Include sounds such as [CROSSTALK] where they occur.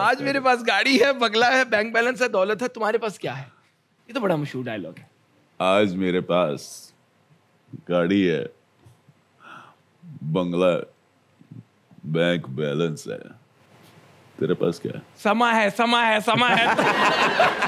आज मेरे पास गाड़ी है बंगला है बैंक बैलेंस है दौलत है तुम्हारे पास क्या है ये तो बड़ा मशहूर डायलॉग है आज मेरे पास गाड़ी है बंगला बैंक बैलेंस है तेरे पास क्या है समा है समा है समा है [LAUGHS]